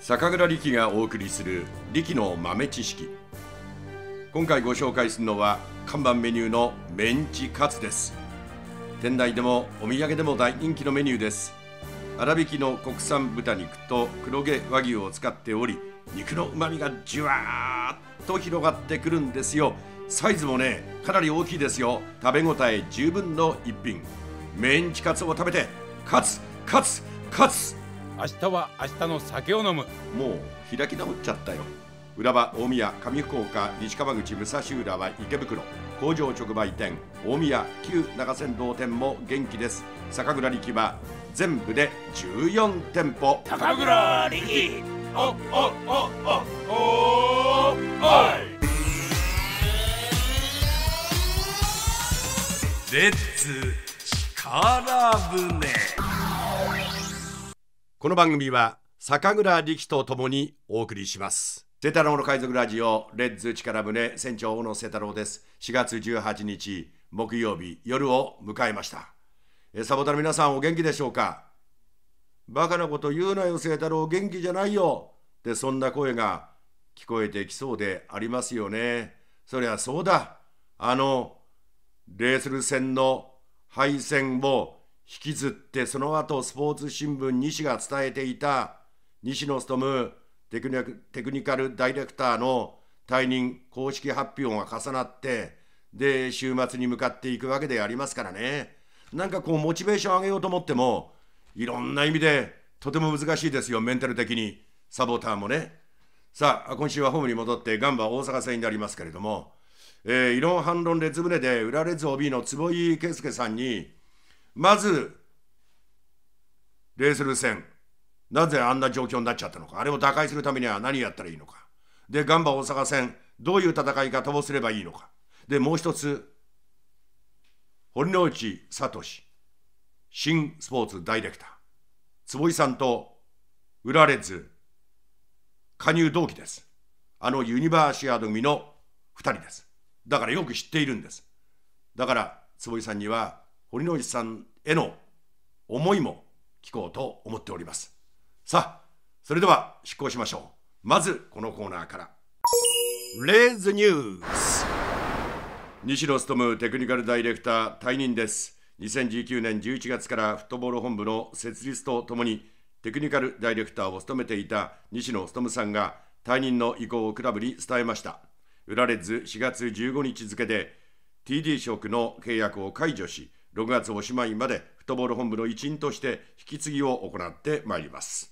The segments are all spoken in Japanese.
酒蔵力がお送りする力の豆知識今回ご紹介するのは看板メニューのメンチカツです店内でもお土産でも大人気のメニューです粗挽きの国産豚肉と黒毛和牛を使っており肉の旨味がじゅわーっと広がってくるんですよサイズもねかなり大きいですよ食べ応え十分の一品メンチカツを食べてカツカツ勝つ明日は明日の酒を飲むもう開き直っちゃったよ浦和大宮上福岡西川口武蔵浦和池袋工場直売店大宮旧長仙道店も元気です酒蔵力は全部で14店舗酒蔵力おおおおおいレッツ力船この番組は酒蔵力とともにお送りします瀬太郎の海賊ラジオレッズ力船船長の瀬太郎です4月18日木曜日夜を迎えましたえサボタの皆さんお元気でしょうかバカなこと言うなよ瀬太郎元気じゃないよってそんな声が聞こえてきそうでありますよねそりゃそうだあのレースル戦の敗戦を引きずってその後スポーツ新聞西が伝えていた西野勉テクニテクニカルダイレクターの退任公式発表が重なってで週末に向かっていくわけでありますからねなんかこうモチベーション上げようと思ってもいろんな意味でとても難しいですよメンタル的にサボターもねさあ今週はホームに戻ってガンバ大阪戦になりますけれども、えー、異論反論列船で浦列 OB の坪井圭介さんにまず、レースル戦、なぜあんな状況になっちゃったのか、あれを打開するためには何やったらいいのか、で、ガンバ大阪戦、どういう戦い方をすればいいのか、で、もう一つ、堀之内聡、新スポーツダイレクター、坪井さんと売られず、加入同期です。あのユニバーシアード組の2人です。だからよく知っているんです。だから坪井さんには堀之内さんへの思いも聞こうと思っております。さあ、それでは執行しましょう。まずこのコーナーから。レーズニュース西野勤テクニカルダイレクター退任です。2019年11月からフットボール本部の設立とともにテクニカルダイレクターを務めていた西野務さんが退任の意向をクラブに伝えました。浦レッズ4月15日付で TD 職の契約を解除し、6月おしまいまでフットボール本部の一員として引き継ぎを行ってまいります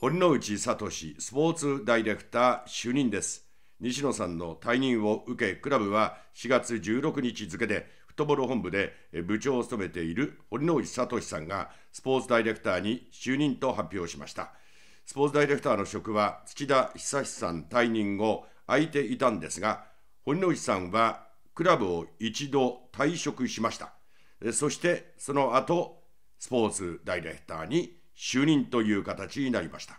堀之内聡スポーツダイレクター就任です西野さんの退任を受けクラブは4月16日付でフットボール本部で部長を務めている堀之内聡さんがスポーツダイレクターに就任と発表しましたスポーツダイレクターの職は土田久志さん退任後空いていたんですが堀之内さんはクラブを一度退職しましたそしてその後スポーツダイレクターに就任という形になりました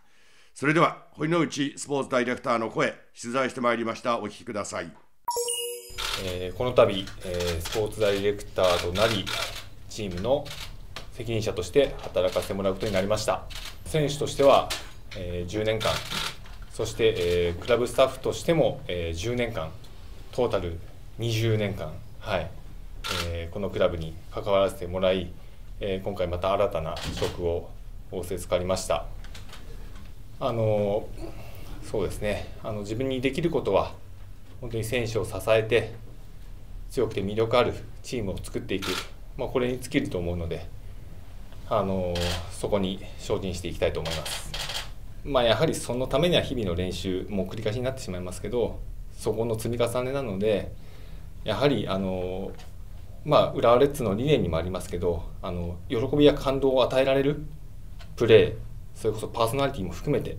それでは堀之内スポーツダイレクターの声取材してまいりましたお聞きください、えー、この度、えー、スポーツダイレクターとなりチームの責任者として働かせてもらうことになりました選手としては、えー、10年間そして、えー、クラブスタッフとしても、えー、10年間トータル20年間はいえー、このクラブに関わらせてもらい、えー、今回また新たな職を仰せつかりましたあのそうですねあの自分にできることは本当に選手を支えて強くて魅力あるチームを作っていく、まあ、これに尽きると思うのであのそこに精進していきたいと思います。まあ、やはりそのためには日々の練習も繰り返しになってしまいますけどそこの積み重ねなのでやはりあのまあ、浦和レッズの理念にもありますけどあの喜びや感動を与えられるプレーそれこそパーソナリティも含めて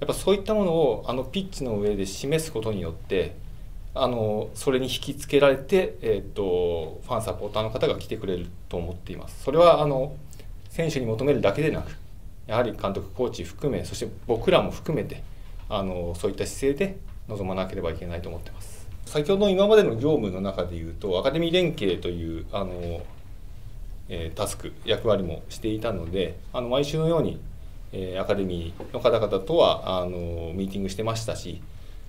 やっぱそういったものをあのピッチの上で示すことによってあのそれに引きつけられて、えーと、とファンサポーターの方が来てくれると思っています。それはあの選手に求めるだけでなくやはり監督コーチ含めそして僕らも含めてあのそういった姿勢で臨まなければいけないと思ってます。先ほど今までの業務の中でいうとアカデミー連携というあの、えー、タスク役割もしていたのであの毎週のように、えー、アカデミーの方々とはあのミーティングしてましたし、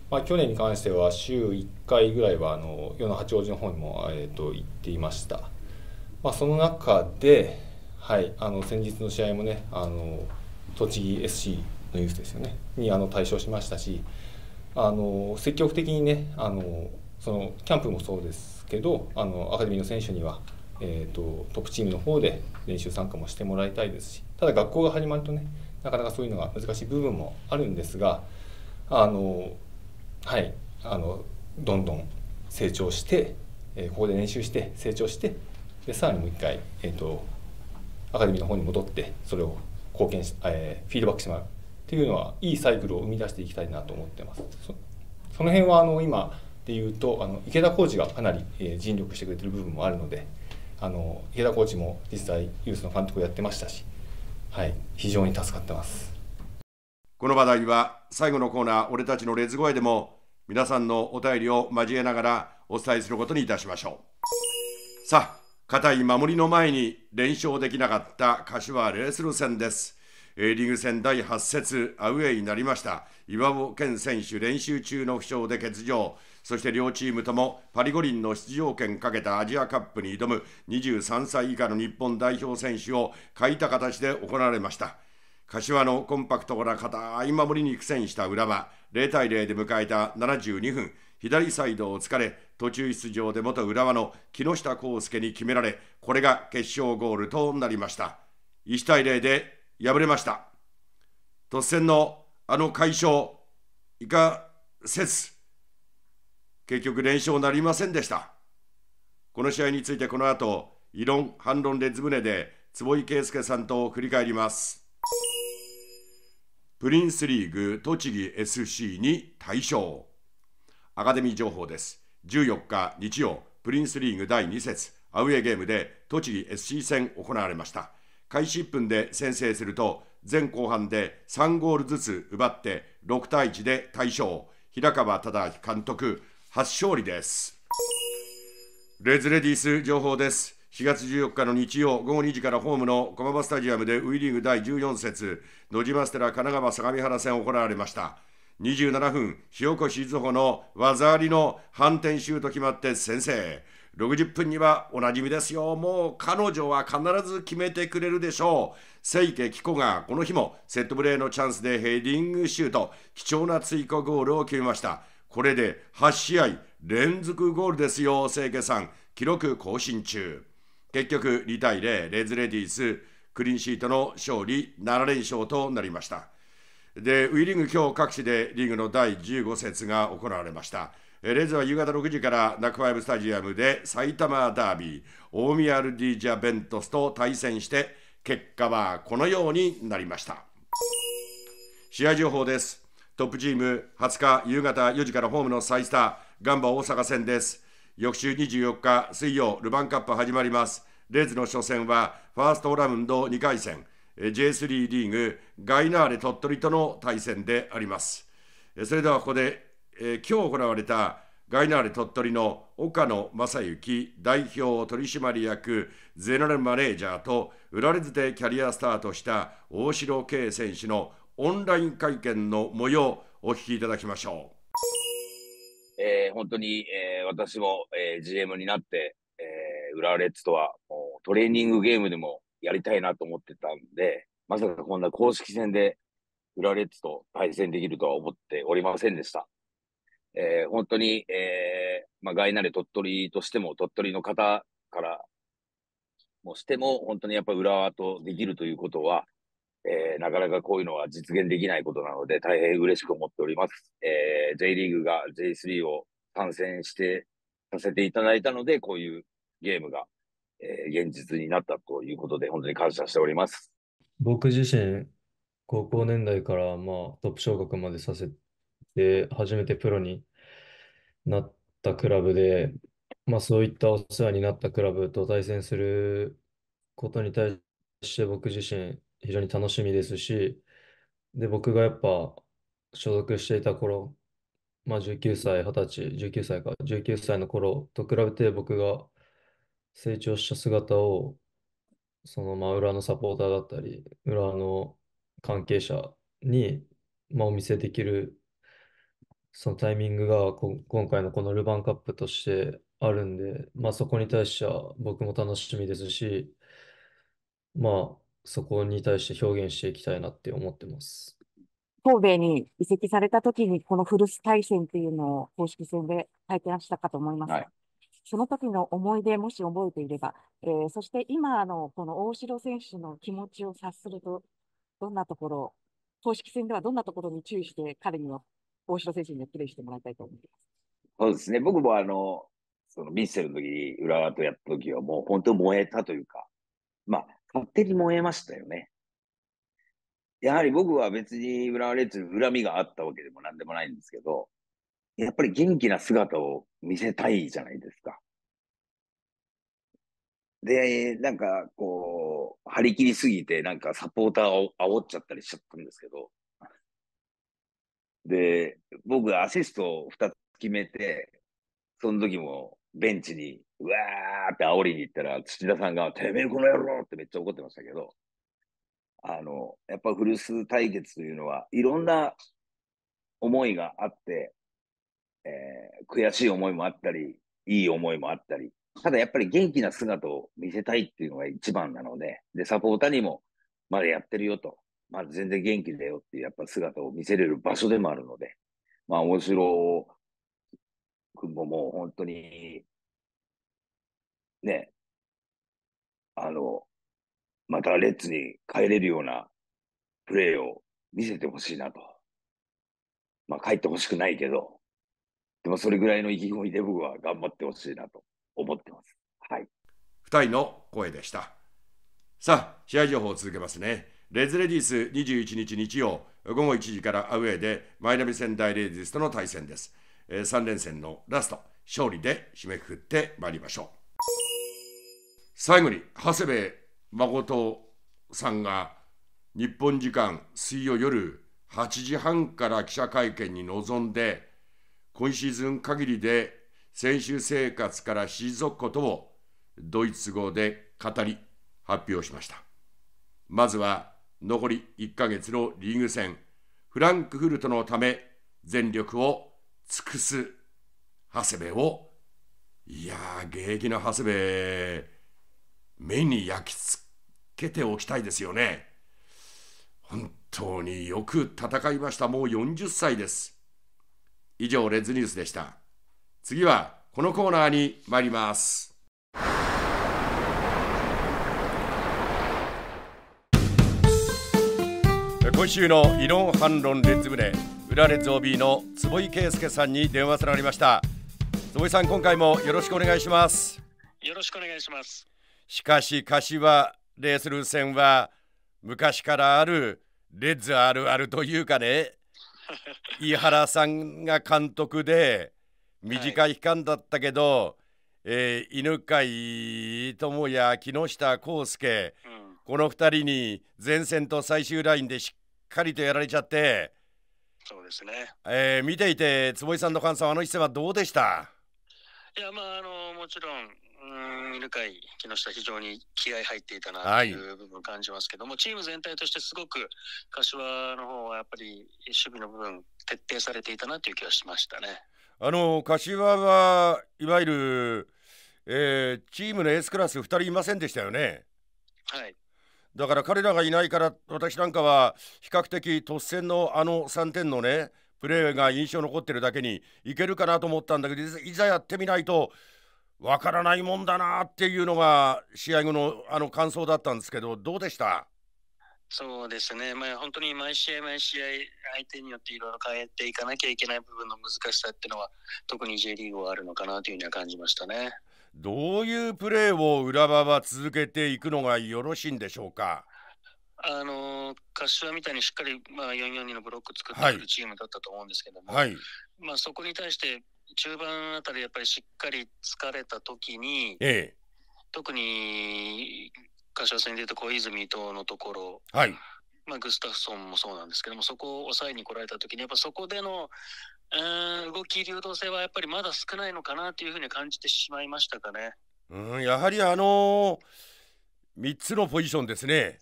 まあ、去年に関しては週1回ぐらいはあの世の八王子の方にも、えーと、行っていました、まあ、その中で、はい、あの先日の試合もねあの栃木 SC のユースですよねにあの対象しましたしあの積極的にねあのそのキャンプもそうですけどあのアカデミーの選手には、えーと、トップチームの方で練習参加もしてもらいたいですしただ学校が始まるとねなかなかそういうのが難しい部分もあるんですがあのはいあのどんどん成長して、えー、ここで練習して成長してでさらにもう一回、えーと、とアカデミーの方に戻ってそれを貢献し、えー、フィードバックしてもらうっていうのはいいサイクルを生み出していきたいなと思ってますその辺はあの今でいうとあの池田コーチがかなり、え尽力してくれてる部分もあるのであの池田コーチも実際ユースの監督をやってましたし、はい、非常に助かってますこの話題は最後のコーナー「俺たちのレッズ声」でも皆さんのお便りを交えながらお伝えすることにいたしましょうさあ堅い守りの前に連勝できなかった柏レースル戦ですリーグ戦第8節アウェイになりました岩尾健選手練習中の負傷で欠場そして両チームともパリ五輪の出場権かけたアジアカップに挑む23歳以下の日本代表選手を欠いた形で行われました柏のコンパクトな堅い守りに苦戦した浦和0対0で迎えた72分左サイドを突かれ途中出場で元浦和の木下康介に決められこれが決勝ゴールとなりました1対0で敗れました突然のあの解消いかせず結局連勝なりませんでしたこの試合についてこの後異論反論列船で坪井圭介さんと振り返りますプリンスリーグ栃木 SC に大勝アカデミー情報です14日日曜プリンスリーグ第2節アウェーゲームで栃木 SC 戦行われました開始1分で先制すると前後半で3ゴールずつ奪って6対1で大勝平川忠明監督初勝利ですレズレディース情報です4月14日の日曜午後2時からホームの駒場スタジアムで WE リーグ第14節野島ステラ神奈川相模原戦行われました27分塩越伊豆穂の技ありの反転シュート決まって先制60分にはおなじみですよ。もう彼女は必ず決めてくれるでしょう。清家紀子がこの日もセットプレーのチャンスでヘディングシュート、貴重な追加ゴールを決めました。これで8試合連続ゴールですよ、清家さん。記録更新中。結局2対0、レズレディース、クリーンシートの勝利、7連勝となりました。で、ウィリング今日各地でリーグの第15節が行われました。レーズは夕方6時からナックファイブスタジアムで埼玉ダービー大宮アルディージャ・ベントスと対戦して結果はこのようになりました試合情報ですトップチーム20日夕方4時からホームの再スターガンバ大阪戦です翌週24日水曜ルヴァンカップ始まりますレイズの初戦はファーストラウンド2回戦 J3 リーグガイナーレ鳥取との対戦でありますそれではここでえー、今日行われたガイナーレ鳥取の岡野正幸代表取締役ゼネラルマネージャーと売らレッズでキャリアスタートした大城圭選手のオンライン会見の模様お聞きいただきましょう、えー、本当に、えー、私も、えー、GM になって、えー、浦和レッズとはもうトレーニングゲームでもやりたいなと思ってたんでまさかこんな公式戦で浦和レッズと対戦できるとは思っておりませんでした。えー、本当に、えー、まあ、外なれ鳥取としても、鳥取の方からもしても、本当にやっぱ裏とできるということは、えー、なかなかこういうのは実現できないことなので、大変嬉しく思っております。えー、J リーグが J3 を参戦してさせていただいたので、こういうゲームが、えー、現実になったということで、本当に感謝しております。僕自身、高校年代から、まあ、トップ昇格までさせて、初めてプロになったクラブで、まあ、そういったお世話になったクラブと対戦することに対して僕自身非常に楽しみですし、で、僕がやっぱ所属していた頃、まあ、19歳、20歳、19歳か、19歳の頃と比べて僕が成長した姿を、その、裏のサポーターだったり、裏の関係者に、まあ、お見せできるそのタイミングが今回のこのルヴァンカップとしてあるんで、まあ、そこに対しては僕も楽しみですし、まあ、そこに対して表現していきたいなって思ってます。神戸に移籍された時に、この古巣対戦っていうのを公式戦で体験したかと思います。はい、その時の思い出、もし覚えていれば、えー、そして今のこの大城選手の気持ちを察すると、どんなところ、公式戦ではどんなところに注意して彼には大城選手にプレーしてもらいたいと思います。そうですね、僕もあの、そのミッセルの時に浦和とやった時はもう本当燃えたというか、まあ、勝手に燃えましたよね。やはり僕は別に浦和レッズに恨みがあったわけでも何でもないんですけど、やっぱり元気な姿を見せたいじゃないですか。で、なんかこう、張り切りすぎて、なんかサポーターを煽っちゃったりしちゃったんですけど、で、僕アシストを2つ決めて、その時もベンチに、うわーって煽りに行ったら、土田さんが、てめえこの野郎ってめっちゃ怒ってましたけど、あの、やっぱ古巣対決というのは、いろんな思いがあって、えー、悔しい思いもあったり、いい思いもあったり、ただやっぱり元気な姿を見せたいっていうのが一番なので、で、サポーターにも、まだやってるよと、まあ、全然元気だよっていうやっぱ姿を見せれる場所でもあるので、まあ、大城君ももう本当に、ね、あの、またレッツに帰れるようなプレーを見せてほしいなと。まあ、帰ってほしくないけど、でもそれぐらいの意気込みで僕は頑張ってほしいなと思ってます。はい。2人の声でした。さあ、試合情報を続けますね。レズレディース21日日曜午後1時からアウェーでマイナビ仙台レディースとの対戦です、3連戦のラスト勝利で締めくくってまいりましょう最後に長谷部誠さんが日本時間水曜夜8時半から記者会見に臨んで今シーズン限りで選手生活から退くことをドイツ語で語り発表しましたまずは残り1ヶ月のリーグ戦、フランクフルトのため全力を尽くす長谷部を、いやー、現役の長谷部、目に焼き付けておきたいですよね。本当によく戦いました。もう40歳です。以上、レッズニュースでした。次はこのコーナーに参ります。今週の異論反論列ッツ裏列ッツ OB の坪井圭介さんに電話つながりました坪井さん今回もよろしくお願いしますよろしくお願いしますしかし柏レースルー戦は昔からあるレッズあるあるというかね 井原さんが監督で短い期間だったけど、はいえー、犬飼智也木下康介、うん、この2人に前線と最終ラインでしかりとやられちゃってそうですね、えー、見ていて坪井さんの感想あの一戦はどうでしたいやまああのもちろんうんル木下、非常に気合入っていたなという部分を感じますけども、はい、チーム全体としてすごく柏の方はやっぱり守備の部分、徹底されていたなという気がしましたねあの柏はいわゆる、えー、チームのエースクラス2人いませんでしたよね。はいだから彼らがいないから私なんかは比較的突然のあの3点のねプレーが印象残ってるだけにいけるかなと思ったんだけどいざやってみないとわからないもんだなっていうのが試合後のあの感想だったんですけどどうでしたそうですね、まあ、本当に毎試合毎試合相手によっていろいろ変えていかなきゃいけない部分の難しさっていうのは特に J リーグはあるのかなというふうには感じましたね。どういうプレーを浦和は続けていくのがよろしいんでしょうか。あの柏みたいにしっかり、まあ、442のブロック作ってくるチームだったと思うんですけども、はい、まあ、そこに対して中盤あたりやっぱりしっかり疲れた時に、ええ、特に柏戦でいうと小泉とのところ、はいまあ、グスタフソンもそうなんですけどもそこを抑えに来られた時にやっぱそこでのうん動き流動性はやっぱりまだ少ないのかなというふうに感じてしまいましたかね。うんやはりあのー、3つのポジションですね。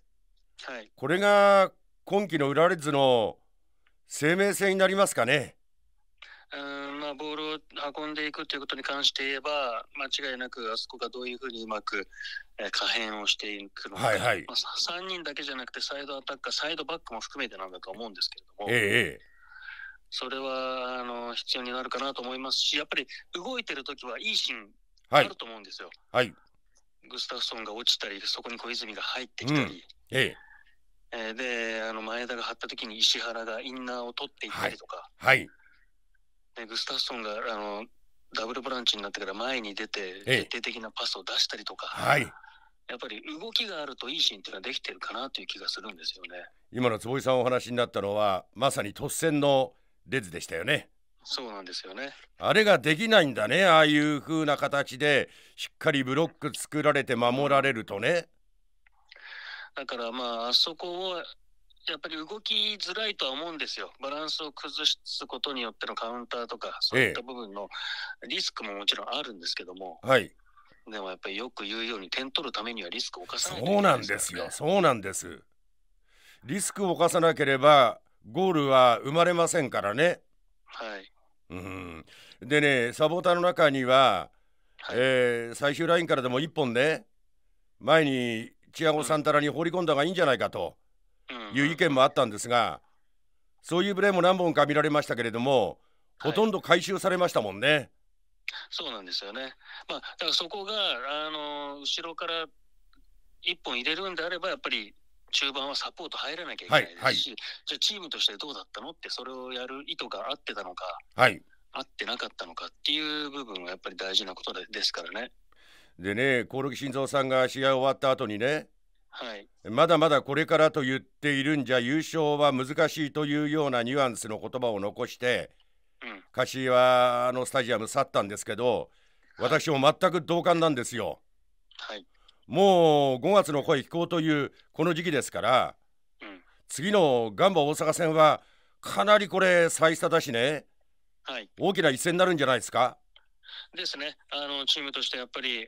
はい、これが今季の浦和レッズの生命線になりますかね。うんまあ、ボールを運んでいくということに関して言えば間違いなくあそこがどういうふうにうまく、えー、可変をしていくのか、はいはいまあ、3人だけじゃなくてサイドアタッカーサイドバックも含めてなんだと思うんですけれども、ええそれはあの必要になるかなと思いますし、やっぱり動いてるときはいいシーンあると思うんですよ。はい、グスタフソンが落ちたり、そこに小泉が入ってきたり。うん、ええであの前田が張ったときに石原がインナーを取っていったりとか、はい、でグスタフソンがあのダブルブランチになってから前に出て、徹底的なパスを出したりとか、はい、やっぱり動きがあるといいシーンっていうのはできてるかなという気がするんですよね今の坪井さんお話になったのはまさに突然のレズでしたよね。そうなんですよね。あれができないんだね。ああいう風な形でしっかりブロック作られて守られるとね。だからまああそこをやっぱり動きづらいとは思うんですよ。バランスを崩すことによってのカウンターとかそういった部分のリスクももちろんあるんですけども。ええ、はい。でもやっぱりよく言うように点取るためにはリスクを犯さないといけない、ね、そうなんですよ。そうなんです。リスクを犯さなければゴールは生まれませんからね。はい、うん、でねサポーターの中には、はい、えー、最終ラインからでも1本ね前にチアゴ・サンタラに放り込んだ方がいいんじゃないかという意見もあったんですがそういうプレーも何本か見られましたけれどもほとんど回収されましたもんね。そうなんですよね、まあ、だからそこがあの後ろから1本入れるんであればやっぱり中盤はサポート入らなきゃいけないですし、はいはい、じゃあチームとしてどうだったのってそれをやる意図が合ってたのか、はい、合ってなかったのかっていう部分はやっぱり大事なことでですからね。でね興梠慎三さんが試合終わった後にね、はい、まだまだこれからと言っているんじゃ優勝は難しいというようなニュアンスの言葉を残して、うん、柏のスタジアム去ったんですけど私も全く同感なんですよ。はいもう5月の声聞こうというこの時期ですから、うん、次のガンバ大阪戦はかなりこれ最差だしね、はい、大きな一戦になるんじゃないですか。ですねあのチームとしてやっぱり、え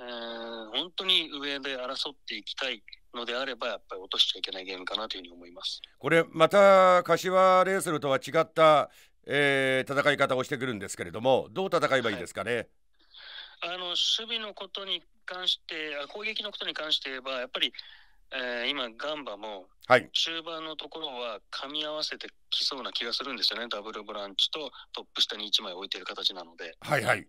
ー、本当に上で争っていきたいのであればやっぱり落としちゃいけないゲームかなというふうに思いますこれまた柏レーソルとは違った、えー、戦い方をしてくるんですけれどもどう戦えばいいですかね。はいあの守備のことに関して、攻撃のことに関して言えば、やっぱり、えー、今、ガンバも、中盤のところは噛み合わせてきそうな気がするんですよね、はい、ダブルブランチとトップ下に1枚置いてる形なので、はいはい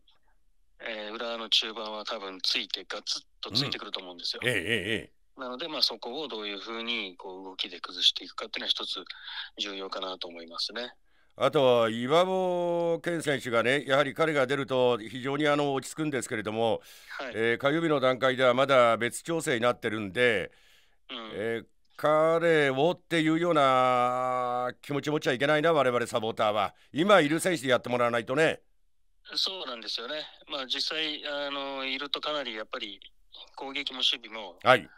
えー、裏の中盤は多分ついて、ガツッとついてくると思うんですよ。うん、ええええ、なので、まあ、そこをどういうふうにこう動きで崩していくかっていうのは、一つ重要かなと思いますね。あとは岩尾健選手がね、やはり彼が出ると非常にあの落ち着くんですけれども、はい、えー、火曜日の段階ではまだ別調整になってるんで、うん、えー、彼をっていうような気持ち持っちゃいけないな、我々サポーターは。今いる選手でやってもらわないとね。そうなんですよね、まあ、実際あの、いるとかなりやっぱり攻撃も守備も。はい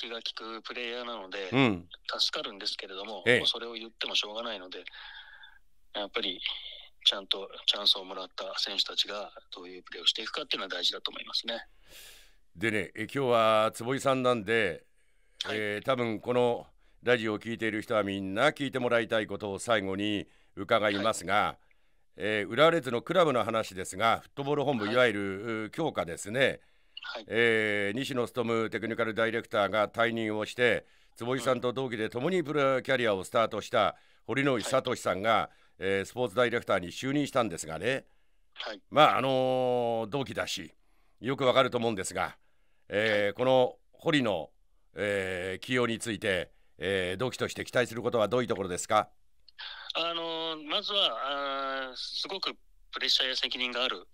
気が利くプレイヤーなので、うん、助かるんですけれども、ええ、もうそれを言ってもしょうがないので、やっぱりちゃんとチャンスをもらった選手たちがどういうプレーをしていくかっていうのは大事だと思いますね。でね、え今日は坪井さんなんで、はい、えー、多分このラジオを聞いている人はみんな聞いてもらいたいことを最後に伺いますが、はい、えー、浦和レッズのクラブの話ですが、フットボール本部、はい、いわゆる強化ですね、はい、えー、西野勉テクニカルダイレクターが退任をして、坪井さんと同期で共にプロキャリアをスタートした堀之内聡さんが、はいえー、スポーツダイレクターに就任したんですがね、はい、まああのー、同期だしよくわかると思うんですが、えー、この堀の、えー、起用について、えー、同期として期待することはどういうところですかあのー、まずはあすごくプレッシャーや責任がある、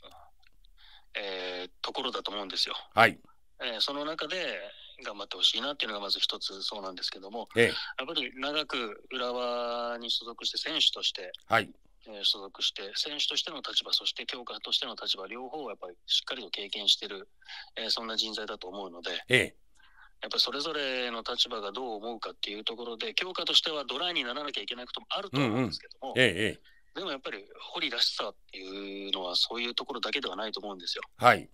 えー、ところだと思うんですよ。はいえー、その中で、頑張ってほしいなっていうのがまず一つそうなんですけども、ええ、やっぱり長く浦和に所属して選手として、はいえ所属して選手としての立場そして教科としての立場両方をやっぱりしっかりと経験してる、えー、そんな人材だと思うので、ええ、やっぱりそれぞれの立場がどう思うかっていうところで教科としてはドライにならなきゃいけないこともあると思うんですけども。うんうん、ええでもやっぱり堀らしさっていうのはそういうところだけではないと思うんですよ。はい、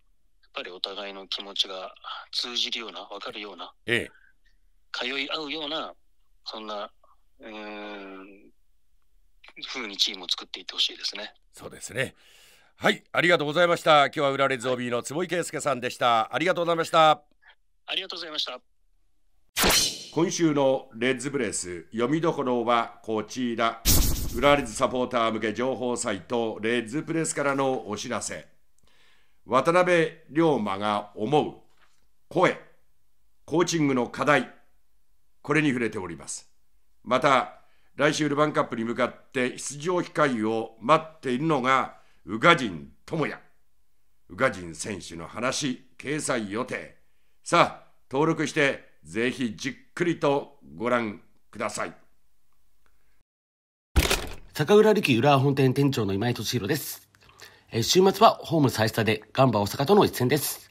っぱりお互いの気持ちが通じるような、分かるような、ええ、通い合うような、そんな、うん、風にチームを作っていってほしいですね。そうですね。はい、ありがとうございました。今日は浦レズオビーの坪井圭介さんでした。ありがとうございました。ありがとうございました。今週のレッズブレス読みどころはこちら。浦レズサポーター向け情報サイトレッズプレスからのお知らせ。渡辺龍馬が思う声、コーチングの課題、これに触れております。また、来週ルヴァンカップに向かって出場控えを待っているのが、宇賀神智也。宇賀神選手の話、掲載予定。さあ、登録して、ぜひじっくりとご覧ください。坂浦力浦和本店店長の今井敏弘です。え週末はホーム最下でガンバ大阪との一戦です。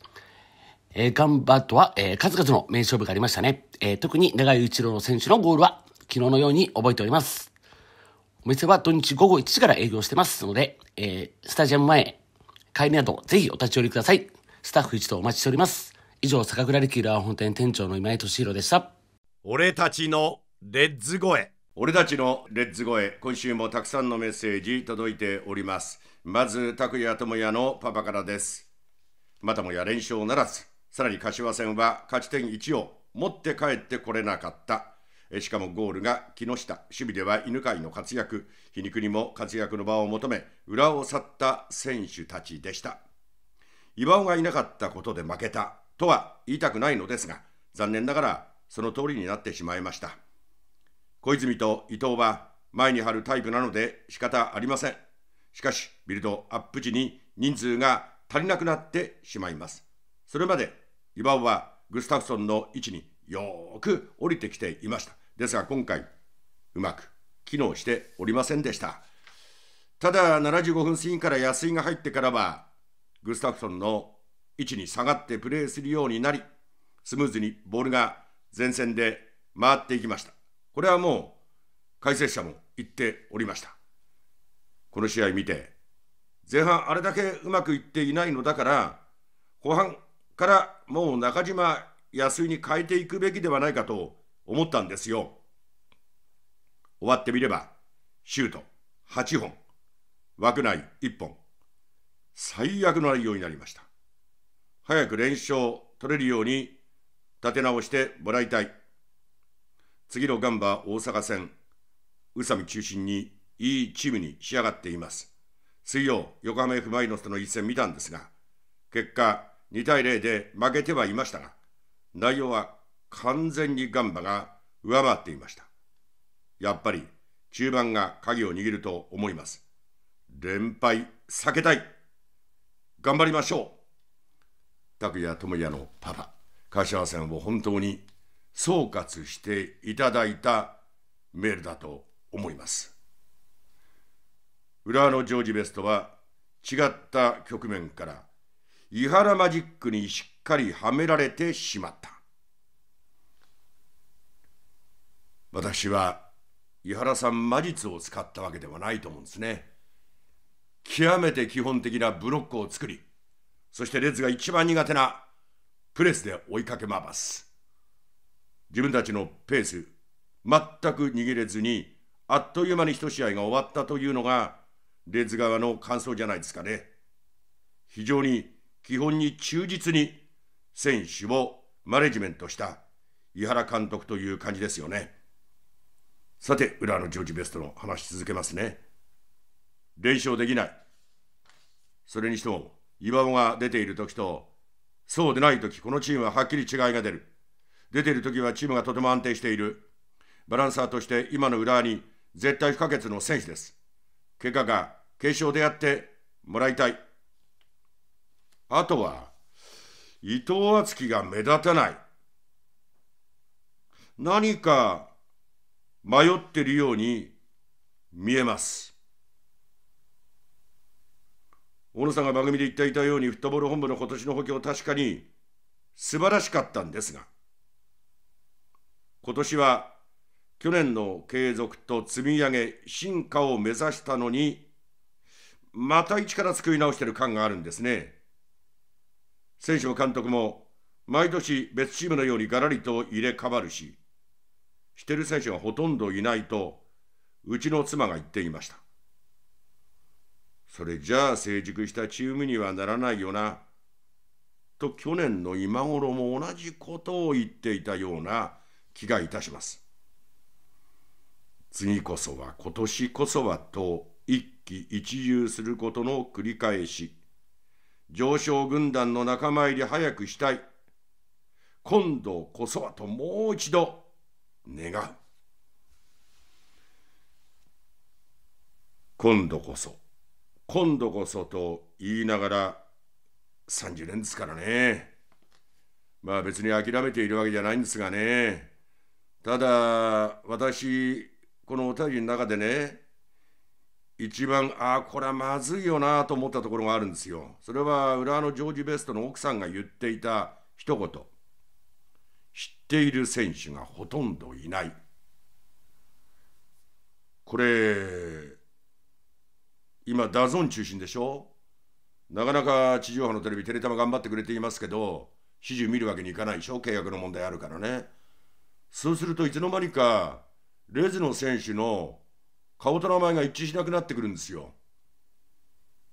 えー、ガンバとは、えー、数々の名勝負がありましたね。えー、特に長井一郎の選手のゴールは昨日のように覚えております。お店は土日午後1時から営業してますので、えー、スタジアム前、帰りなどぜひお立ち寄りください。スタッフ一同お待ちしております。以上、酒蔵リキラー本店店長の今井敏弘でした。俺たちのレッズ声。俺たちのレッツゴエ今週もたくさんのメッセージ届いておりますまず拓也智也のパパからですまたもや連勝ならずさらに柏戦は勝ち点1を持って帰ってこれなかったしかもゴールが木下、守備では犬飼の活躍、皮肉にも活躍の場を求め、裏を去った選手たちでした。岩尾がいなかったことで負けたとは言いたくないのですが、残念ながらその通りになってしまいました。小泉と伊藤は前に張るタイプなので仕方ありません。しかし、ビルドアップ時に人数が足りなくなってしまいます。それまで、イバはグスタフソンの位置によーく降りてきていました。ですが、今回、うまく機能しておりませんでした。ただ、75分過ぎから安井が入ってからは、グスタフソンの位置に下がってプレーするようになり、スムーズにボールが前線で回っていきました。これはもう解説者も言っておりましたこの試合見て前半あれだけうまくいっていないのだから後半からもう中島安井に変えていくべきではないかと思ったんですよ終わってみればシュート8本枠内1本最悪の内容になりました早く連勝取れるように立て直してもらいたい次のガンバ大阪戦、宇佐美中心にいいチームに仕上がっています。水曜、横浜 F・ マイノスとの一戦見たんですが、結果2対0で負けてはいましたが、内容は完全にガンバが上回っていました。やっぱり中盤が鍵を握ると思います。連敗避けたい。頑張りましょう。拓也智也のパパ、柏戦を本当に総括していただいたメールだと思います浦和のジョージ・ベストは違った局面から伊原マジックにしっかりはめられてしまった私は伊原さん魔術を使ったわけではないと思うんですね極めて基本的なブロックを作りそして列が一番苦手なプレスで追いかけ回す自分たちのペース全く握れずにあっという間に1試合が終わったというのがレッズ側の感想じゃないですかね非常に基本に忠実に選手をマネジメントした井原監督という感じですよねさて浦のジョージベストの話し続けますね連勝できないそれにしても岩尾が出ている時とそうでない時このチームははっきり違いが出る出ている時はチームがとても安定している。バランサーとして今の浦和に絶対不可欠の選手です。結果が決勝でやってもらいたい。あとは、伊藤敦樹が目立たない。何か迷ってるように見えます。小野さんが番組で言っていたようにフットボール本部の今年の補強確かに素晴らしかったんですが。今年は去年の継続と積み上げ、進化を目指したのに、また一から作り直してる感があるんですね。選手も監督も、毎年別チームのようにがらりと入れ替わるし、してる選手がほとんどいないと、うちの妻が言っていました。それじゃあ成熟したチームにはならないよな、と去年の今頃も同じことを言っていたような気がいたします。次こそは今年こそはと一喜一憂することの繰り返し上昇軍団の仲間入り早くしたい今度こそはともう一度願う今度こそ今度こそと言いながら30年ですからねまあ別に諦めているわけじゃないんですがねただ私このお便りの中でね一番ああこれはまずいよなと思ったところがあるんですよそれは裏のジョージ・ベストの奥さんが言っていた一言知っている選手がほとんどいないこれ今ダゾン中心でしょなかなか地上波のテレビテレタマ頑張ってくれていますけど始終見るわけにいかないでしょ契約の問題あるからねそうするといつの間にかレズの選手の顔と名前が一致しなくなってくるんですよ。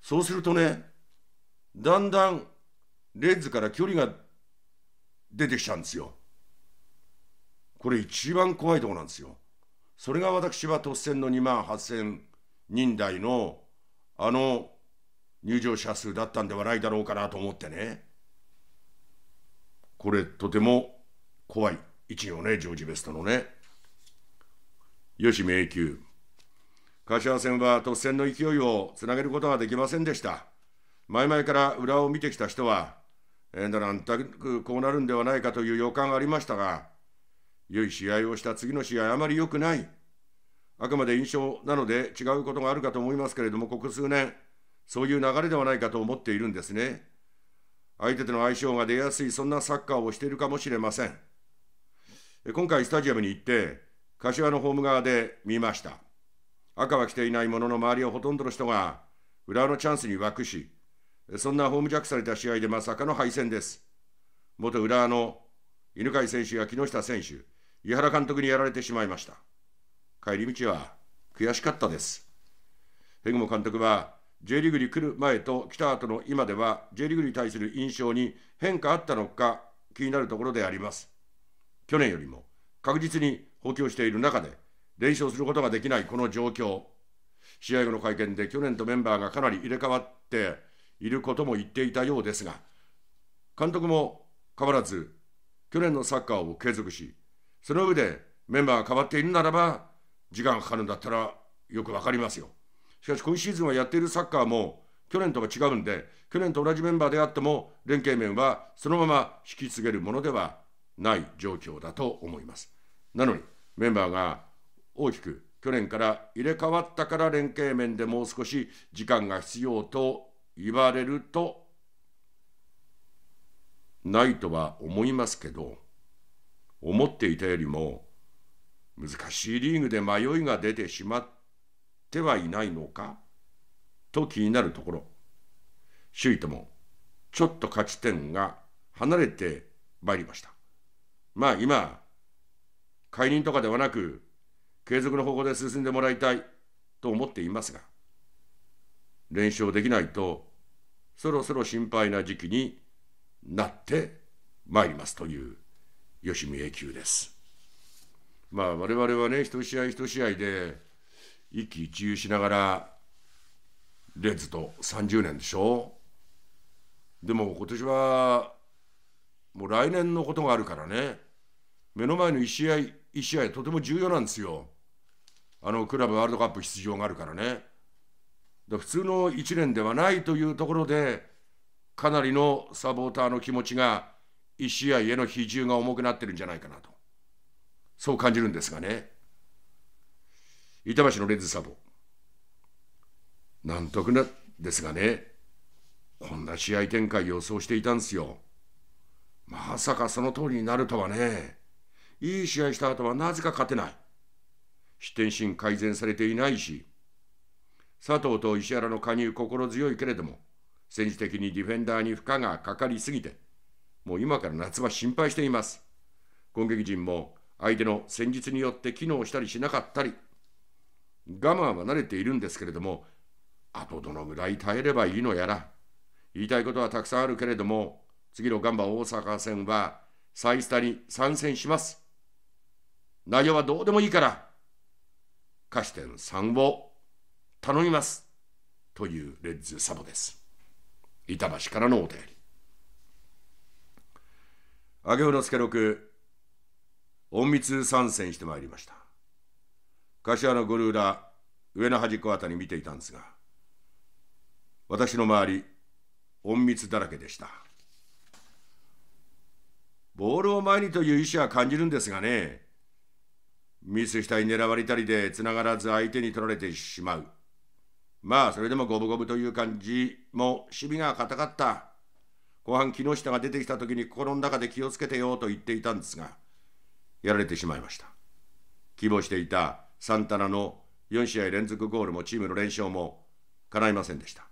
そうするとね、だんだんレッズから距離が出てきちゃうんですよ。これ一番怖いとこなんですよ。それが私は突然の2万8000人台のあの入場者数だったんではないだろうかなと思ってね。これとても怖い。1行ね、ジョージ・ベストのね。吉迷宮。柏戦は突戦の勢いをつなげることができませんでした。前々から裏を見てきた人は、えなんとなくこうなるんではないかという予感がありましたが、良い試合をした次の試合あまり良くない。あくまで印象なので違うことがあるかと思いますけれども、ここ数年、そういう流れではないかと思っているんですね。相手との相性が出やすい、そんなサッカーをしているかもしれません。今回スタジアムに行って柏のホーム側で見ました赤は着ていないものの周りをほとんどの人が裏のチャンスに枠しそんなホームジャックされた試合でまさかの敗戦です元浦和の犬飼選手や木下選手井原監督にやられてしまいました帰り道は悔しかったですヘグモ監督は J リーグに来る前と来た後の今では J リーグに対する印象に変化あったのか気になるところであります去年よりも確実に補強している中で、連勝することができないこの状況、試合後の会見で去年とメンバーがかなり入れ替わっていることも言っていたようですが、監督も変わらず、去年のサッカーを継続し、その上でメンバーが変わっているならば、時間がかかるんだったらよく分かりますよ。しかし今シーズンはやっているサッカーも去年とは違うんで、去年と同じメンバーであっても、連携面はそのまま引き継げるものではない状況だと思います。なのにメンバーが大きく去年から入れ替わったから連携面でもう少し時間が必要と言われるとないとは思いますけど思っていたよりも難しいリーグで迷いが出てしまってはいないのかと気になるところ首位ともちょっと勝ち点が離れてまいりました。まあ今、解任とかではなく、継続の方向で進んでもらいたいと思っていますが、連勝できないと、そろそろ心配な時期になってまいりますという吉見永久です。まあ我々はね、一試合一試合で一喜一憂しながら、レッズと30年でしょでも今年はもう来年のことがあるからね目の前の1試合、1試合、とても重要なんですよ。あのクラブワールドカップ出場があるからね。普通の1年ではないというところで、かなりのサポーターの気持ちが、1試合への比重が重くなってるんじゃないかなと、そう感じるんですがね。板橋のレッズサポ、なんとなですがね、こんな試合展開予想していたんですよ。まさかその通りになるとはね。いい試合した後はなぜか勝てない。失点心改善されていないし、佐藤と石原の加入心強いけれども、戦時的にディフェンダーに負荷がかかりすぎて、もう今から夏は心配しています。攻撃陣も相手の戦術によって機能したりしなかったり、我慢は慣れているんですけれども、あとどのぐらい耐えればいいのやら、言いたいことはたくさんあるけれども、次のガンバ大阪戦は、サイスタに参戦します。内容はどうでもいいから、貸し店3を頼みます。というレッズサボです。板橋からのお便り。明夫之助六、隠密参戦してまいりました。柏のゴルラ、上の端っこあたり見ていたんですが、私の周り、隠密だらけでした。ボールを前にという意思は感じるんですがね、ミスしたり狙われたりでつながらず相手に取られてしまうまあそれでも五分五分という感じも守備が硬かった後半木下が出てきた時に心の中で気をつけてよと言っていたんですがやられてしまいました希望していたサンタナの4試合連続ゴールもチームの連勝も叶いませんでした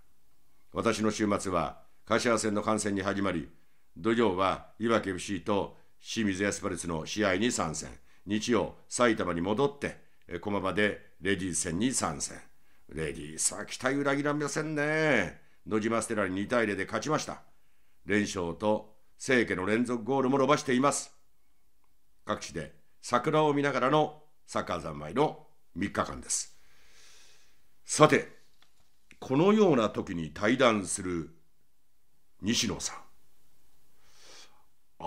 私の週末は柏戦の観戦に始まり土曜はいわき FC と清水エスパルスの試合に参戦日曜、埼玉に戻って、駒場でレディース戦に参戦。レディースは期待裏切らみませんね。野島ステラに2対0で勝ちました。連勝と清家の連続ゴールも伸ばしています。各地で桜を見ながらのサッカー三昧の3日間です。さて、このような時に対談する西野さん。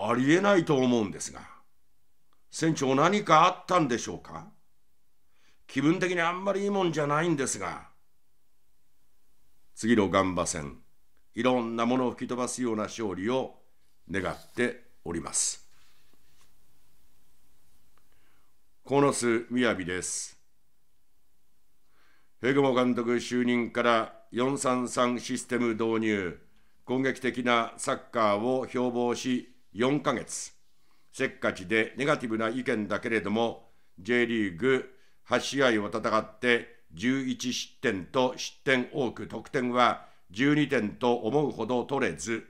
ありえないと思うんですが。船長何かあったんでしょうか気分的にあんまりいいもんじゃないんですが次のガンバ戦いろんなものを吹き飛ばすような勝利を願っております鴻巣雅ですヘグモ監督就任から433システム導入攻撃的なサッカーを標榜し4ヶ月せっかちでネガティブな意見だけれども J リーグ8試合を戦って11失点と失点多く得点は12点と思うほど取れず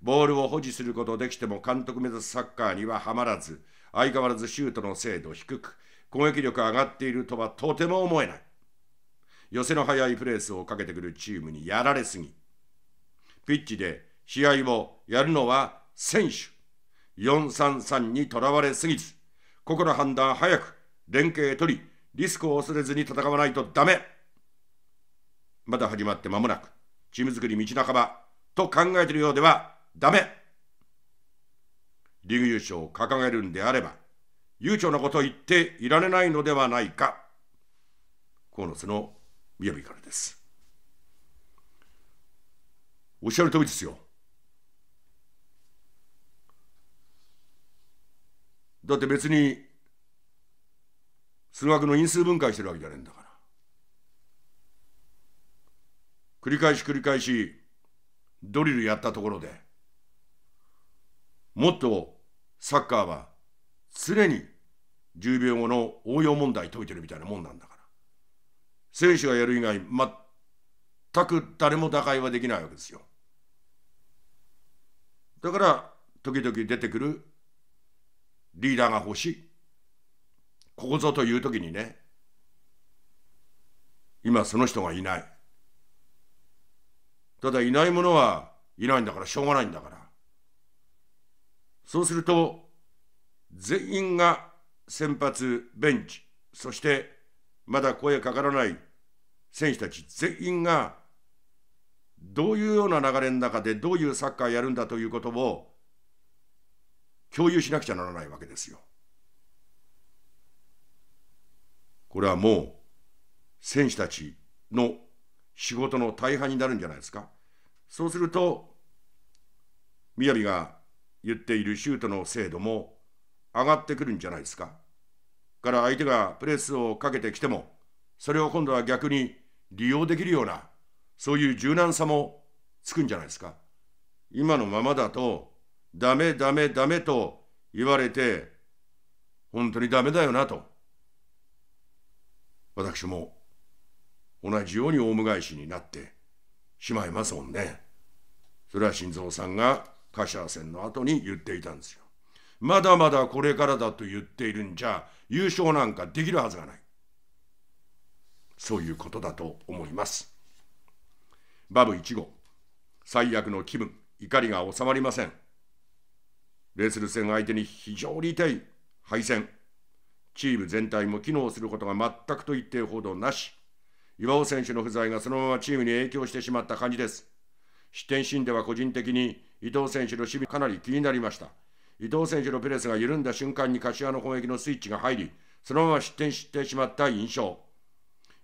ボールを保持することできても監督目指すサッカーにははまらず相変わらずシュートの精度低く攻撃力上がっているとはとても思えない寄せの速いプレスをかけてくるチームにやられすぎピッチで試合をやるのは選手433にとらわれすぎず、個々の判断早く、連携取り、リスクを恐れずに戦わないとダメまだ始まって間もなく、チーム作り道半ばと考えているようではダメリーグ優勝を掲げるんであれば、悠長なことを言っていられないのではないか。河野瀬の雅からです。おっしゃる通りですよ。だって別に数学の因数分解してるわけじゃねえんだから繰り返し繰り返しドリルやったところでもっとサッカーは常に10秒後の応用問題解いてるみたいなもんなんだから選手がやる以外全く誰も打開はできないわけですよだから時々出てくるリーダーが欲しいここぞという時にね今その人がいないただいないものはいないんだからしょうがないんだからそうすると全員が先発ベンチそしてまだ声かからない選手たち全員がどういうような流れの中でどういうサッカーやるんだということを共有しなくちゃならないわけですよ。これはもう選手たちの仕事の大半になるんじゃないですか。そうすると、びが言っているシュートの精度も上がってくるんじゃないですか。から相手がプレスをかけてきても、それを今度は逆に利用できるような、そういう柔軟さもつくんじゃないですか。今のままだと、ダメダメダメと言われて、本当にダメだよなと。私も同じようにオウム返しになってしまいますもんね。それは心臓さんが柏戦の後に言っていたんですよ。まだまだこれからだと言っているんじゃ優勝なんかできるはずがない。そういうことだと思います。バブ1号、最悪の気分、怒りが収まりません。レースル戦相手に非常に痛い敗戦チーム全体も機能することが全くと言ってほどなし岩尾選手の不在がそのままチームに影響してしまった感じです失点シーンでは個人的に伊藤選手の守備かなり気になりました伊藤選手のペレスが緩んだ瞬間に柏の攻撃のスイッチが入りそのまま失点してしまった印象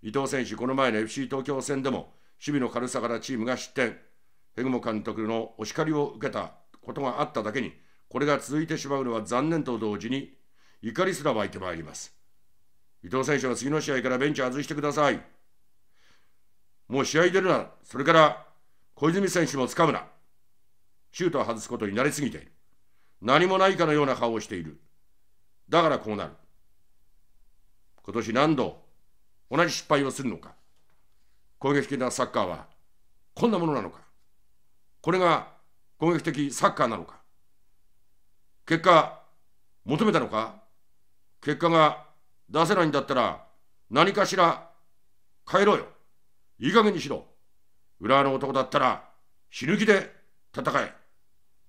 伊藤選手この前の FC 東京戦でも守備の軽さからチームが失点ヘグモ監督のお叱りを受けたことがあっただけにこれが続いてしまうのは残念と同時に怒りすら湧いてまいります伊藤選手は次の試合からベンチ外してくださいもう試合出るなそれから小泉選手もつかむなシュートを外すことになりすぎている何もないかのような顔をしているだからこうなる今年何度同じ失敗をするのか攻撃的なサッカーはこんなものなのかこれが攻撃的サッカーなのか結果、求めたのか結果が出せないんだったら、何かしら変えろよ。いい加減にしろ。裏の男だったら、死ぬ気で戦え。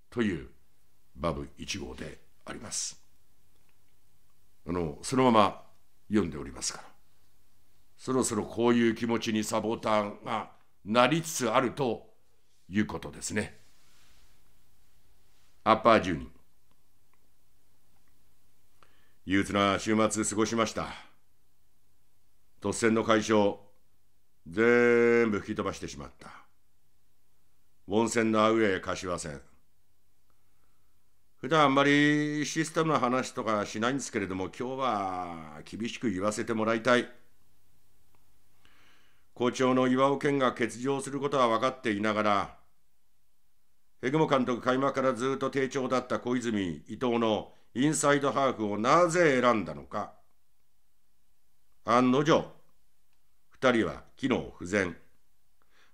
というバブ1号であります。あの、そのまま読んでおりますから。そろそろこういう気持ちにサポーターがなりつつあるということですね。アッパー10人。憂鬱な週末過ごしました。突然の解消、全部吹き飛ばしてしまった。温泉のアウェー柏線。普段あんまりシステムの話とかしないんですけれども、今日は厳しく言わせてもらいたい。校長の岩尾健が欠場することは分かっていながら、ヘグモ監督開幕からずっと低調だった小泉、伊藤のインサイドハーフをなぜ選んだのか案の定2人は機能不全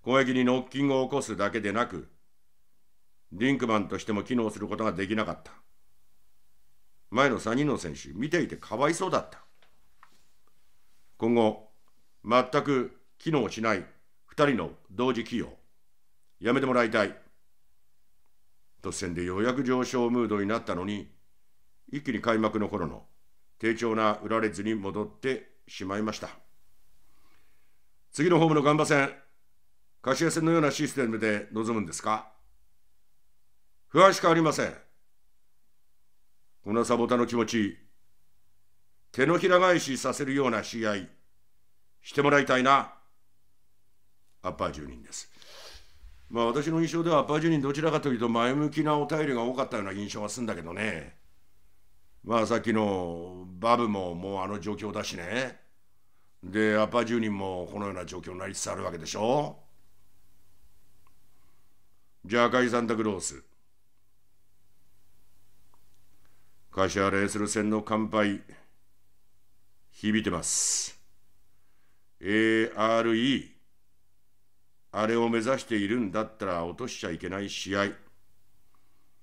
攻撃にノッキングを起こすだけでなくリンクマンとしても機能することができなかった前の3人の選手見ていてかわいそうだった今後全く機能しない2人の同時起用やめてもらいたい突然でようやく上昇ムードになったのに一気に開幕の頃の低調な売られずに戻ってしまいました次のホームのガンバ戦柏戦のようなシステムで臨むんですか不安しかありませんこのサボタの気持ち手のひら返しさせるような試合してもらいたいなアッパー10人ですまあ私の印象ではアッパー10人どちらかというと前向きなお便りが多かったような印象はするんだけどねまあさっきのバブももうあの状況だしねでアッパー住人もこのような状況になりつつあるわけでしょじゃあ赤いサンタクロース柏レースル戦の乾杯響いてます ARE あれを目指しているんだったら落としちゃいけない試合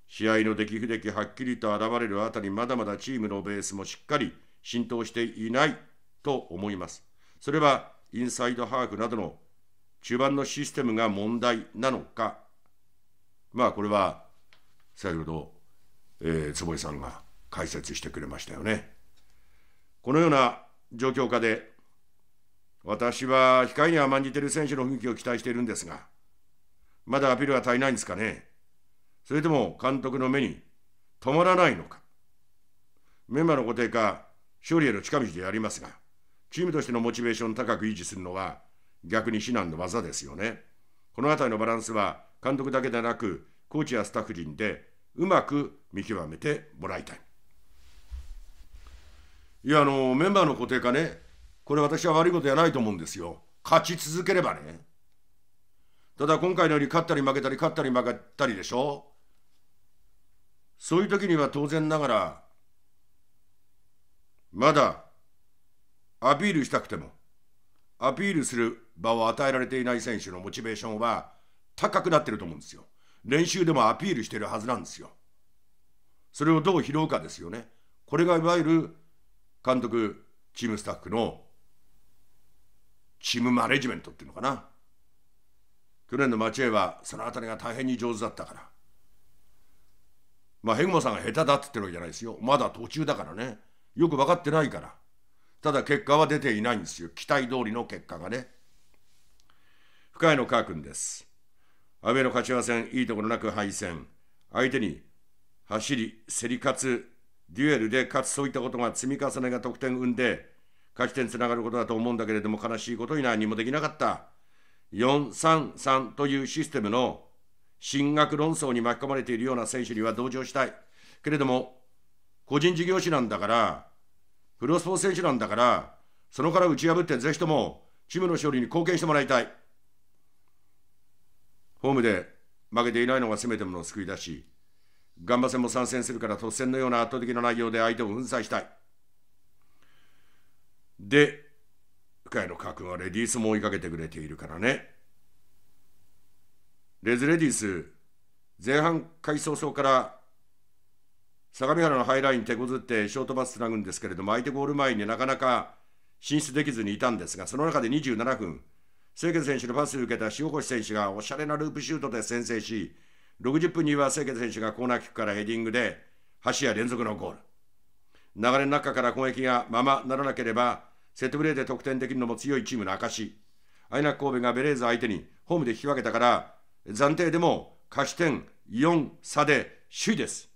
試合の出来不出来はっきりと現れるあたりまだまだチームのベースもしっかり浸透していないと思います。それはインサイドハーフなどの中盤のシステムが問題なのか、まあこれは先ほど、えー、坪井さんが解説してくれましたよね。このような状況下で私は控えに甘んじている選手の雰囲気を期待しているんですが、まだアピールは足りないんですかね。それとも監督の目に止まらないのか。メンバーの固定化、勝利への近道でありますが、チームとしてのモチベーション高く維持するのは逆に至難の技ですよね。この辺りのバランスは監督だけでなく、コーチやスタッフ陣でうまく見極めてもらいたい。いや、あの、メンバーの固定化ね、これ私は悪いことじゃないと思うんですよ。勝ち続ければね。ただ今回のように勝ったり負けたり勝ったり負けたりでしょそういう時には当然ながらまだアピールしたくてもアピールする場を与えられていない選手のモチベーションは高くなってると思うんですよ練習でもアピールしてるはずなんですよそれをどう拾うかですよねこれがいわゆる監督チームスタッフのチームマネジメントっていうのかな去年の町江はそのあたりが大変に上手だったからまあヘグモさんが下手だって言ってるわけじゃないですよまだ途中だからねよく分かってないからただ結果は出ていないんですよ期待通りの結果がね深井の川君です安倍の勝ち合ん、いいところなく敗戦相手に走り競り勝つデュエルで勝つそういったことが積み重ねが得点を生んで勝ち点つながることだと思うんだけれども悲しいことに何もできなかった433というシステムの進学論争に巻き込まれているような選手には同情したい。けれども、個人事業主なんだから、プロスポーツ選手なんだから、そのから打ち破ってぜひともチームの勝利に貢献してもらいたい。ホームで負けていないのがせめてもの救いだし、ガンバ戦も参戦するから突戦のような圧倒的な内容で相手を粉砕したい。で、深谷の家君はレディースも追いかけてくれているからね。レズレディース前半開始早々から相模原のハイライン手こずってショートバスつなぐんですけれども相手ゴール前になかなか進出できずにいたんですがその中で27分清家選手のパスを受けた塩越選手がおしゃれなループシュートで先制し60分には清家選手がコーナーキックからヘディングで8試合連続のゴール流れの中から攻撃がままならなければセットプレーで得点できるのも強いチームの証あいなく神戸がベレーズ相手にホームで引き分けたから暫定でも勝ち点4差で首位です。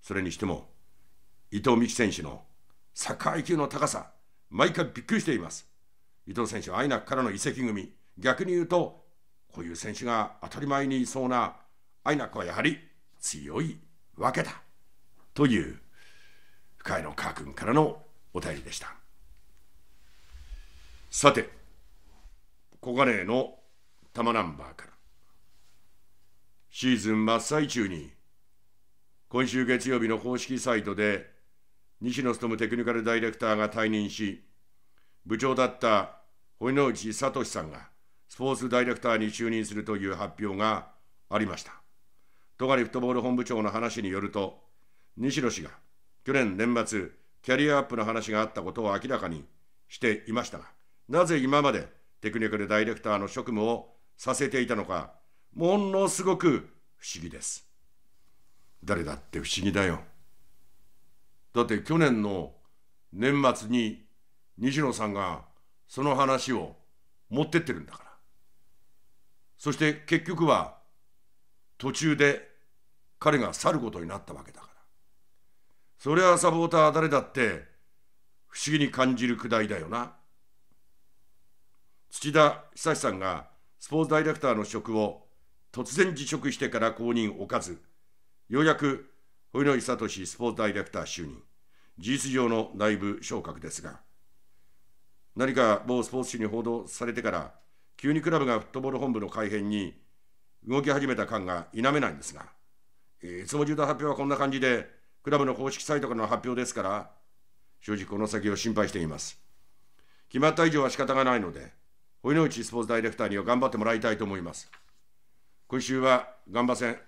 それにしても、伊藤美希選手のサッカー IQ の高さ、毎回びっくりしています。伊藤選手はアイナックからの移籍組、逆に言うと、こういう選手が当たり前にいそうなアイナックはやはり強いわけだ。という、深井の川君からのお便りでした。さて、小金井の玉ナンバーから。シーズン真っ最中に今週月曜日の公式サイトで西野勤テクニカルダイレクターが退任し部長だった堀之内聡さんがスポーツダイレクターに就任するという発表がありました戸刈フットボール本部長の話によると西野氏が去年年末キャリアアップの話があったことを明らかにしていましたがなぜ今までテクニカルダイレクターの職務をさせていたのかものすごく不思議です誰だって不思議だよだって去年の年末に西野さんがその話を持ってってるんだからそして結局は途中で彼が去ることになったわけだからそれはサポーター誰だって不思議に感じるくだいだよな土田久志さんがスポーツダイレクターの職を突然辞職してから公認おかず、ようやく堀之内聡スポーツダイレクター就任、事実上の内部昇格ですが、何か某スポーツ紙に報道されてから、急にクラブがフットボール本部の改編に動き始めた感が否めないんですが、いつも中大発表はこんな感じで、クラブの公式サイトからの発表ですから、正直この先を心配しています。決まった以上は仕方がないので、堀之内スポーツダイレクターには頑張ってもらいたいと思います。今週はガンバ戦、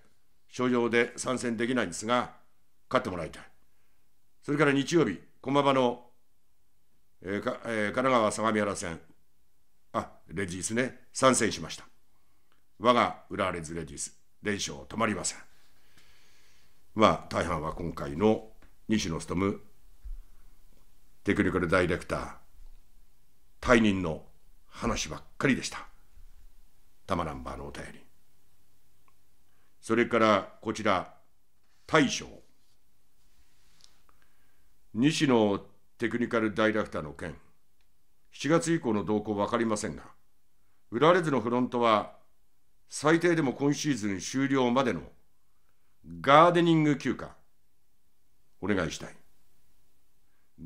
症状で参戦できないんですが、勝ってもらいたい。それから日曜日、駒場の、えーかえー、神奈川相模原戦、あ、レジースね、参戦しました。我が浦和レズレジース、連勝止まりません。まあ、大半は今回の西野勉テクニカルダイレクター退任の話ばっかりでした。玉マナンバーのお便り。それからこちら大将西野テクニカルダイレクターの件7月以降の動向分かりませんが売られずのフロントは最低でも今シーズン終了までのガーデニング休暇お願いしたい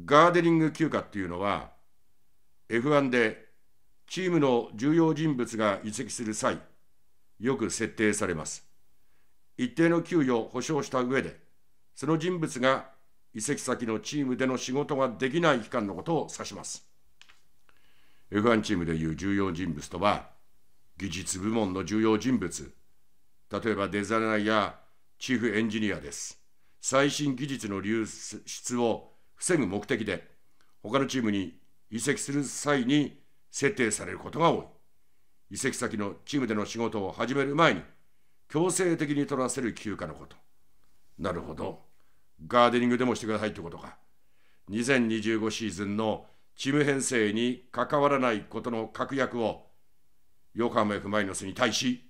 ガーデニング休暇っていうのは F1 でチームの重要人物が移籍する際よく設定されます一定の給与を保障した上で、その人物が移籍先のチームでの仕事ができない期間のことを指します。F1 チームでいう重要人物とは、技術部門の重要人物、例えばデザイナーやチーフエンジニアです。最新技術の流出を防ぐ目的で、他のチームに移籍する際に設定されることが多い。移籍先のチームでの仕事を始める前に、強制的に取らせる休暇のことなるほどガーデニングでもしてくださいってことか2025シーズンのチーム編成に関わらないことの確約を横浜 F・ マイナスに対し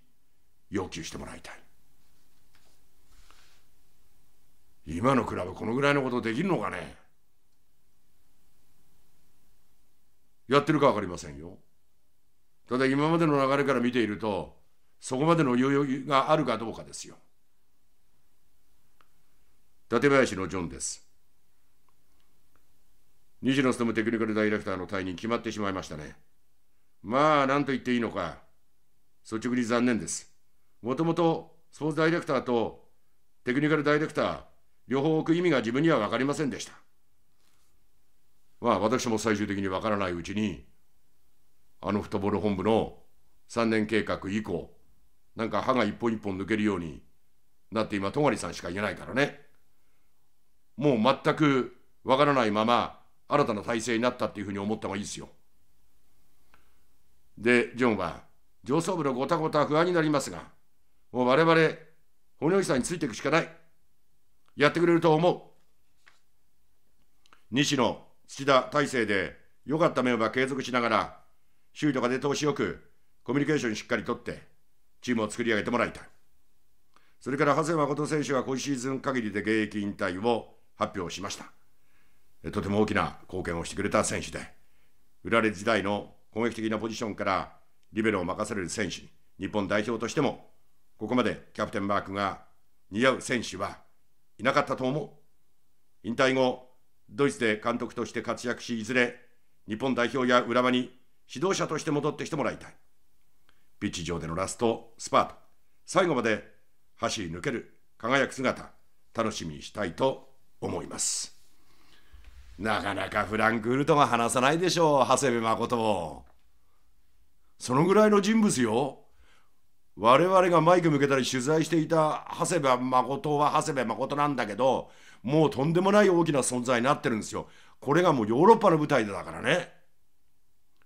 要求してもらいたい今のクラブこのぐらいのことできるのかねやってるか分かりませんよただ今までの流れから見ているとそこまでの余裕があるかどうかですよ。館林のジョンです。西野勤テクニカルダイレクターの退任決まってしまいましたね。まあ、なんと言っていいのか、率直に残念です。もともとスポーツダイレクターとテクニカルダイレクター、両方置く意味が自分には分かりませんでした。まあ、私も最終的に分からないうちに、あのフットボール本部の3年計画以降、なんか歯が一本一本抜けるようになって今戸狩さんしか言えないからねもう全くわからないまま新たな体制になったっていうふうに思った方がいいですよでジョンは上層部のごたごた不安になりますがもう我々骨折さんについていくしかないやってくれると思う西野土田体制で良かったバは継続しながら周囲とかで投しよくコミュニケーションしっかりとってチームを作り上げてもらいたい。それから長谷誠選手は今シーズン限りで現役引退を発表しました。とても大きな貢献をしてくれた選手で、浦れ、時代の攻撃的なポジションからリベロを任される選手に、日本代表としても、ここまでキャプテンマークが似合う選手はいなかったと思う。引退後、ドイツで監督として活躍し、いずれ日本代表や浦和に指導者として戻ってきてもらいたい。ピッチ上でのラストスパート最後まで走り抜ける輝く姿楽しみにしたいと思いますなかなかフランクフルトが話さないでしょう長谷部誠をそのぐらいの人物よ我々がマイク向けたり取材していた長谷部誠は長谷部誠なんだけどもうとんでもない大きな存在になってるんですよこれがもうヨーロッパの舞台だからね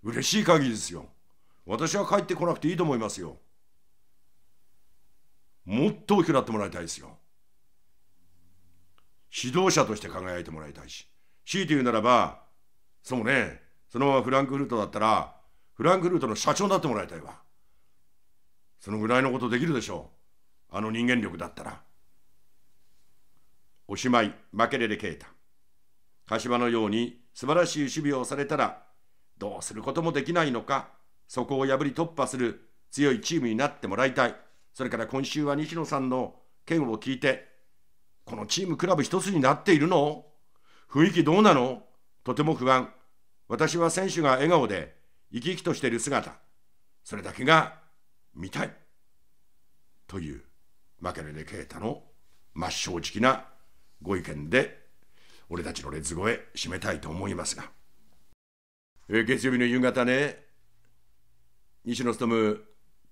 嬉しい限りですよ私は帰ってこなくていいと思いますよ。もっと大きくなってもらいたいですよ。指導者として輝いてもらいたいし、強いて言うならば、そうね、そのままフランクフルトだったら、フランクフルトの社長になってもらいたいわ。そのぐらいのことできるでしょう。あの人間力だったら。おしまい、負けれれ啓太。柏鹿島のように素晴らしい守備をされたら、どうすることもできないのか。そこを破り突破する強いチームになってもらいたい。それから今週は西野さんの件を聞いて、このチームクラブ一つになっているの雰囲気どうなのとても不安。私は選手が笑顔で生き生きとしている姿、それだけが見たい。という、マケレネ・ケータの真っ正直なご意見で、俺たちのレッ越え締めたいと思いますが。え月曜日の夕方ね、西野勤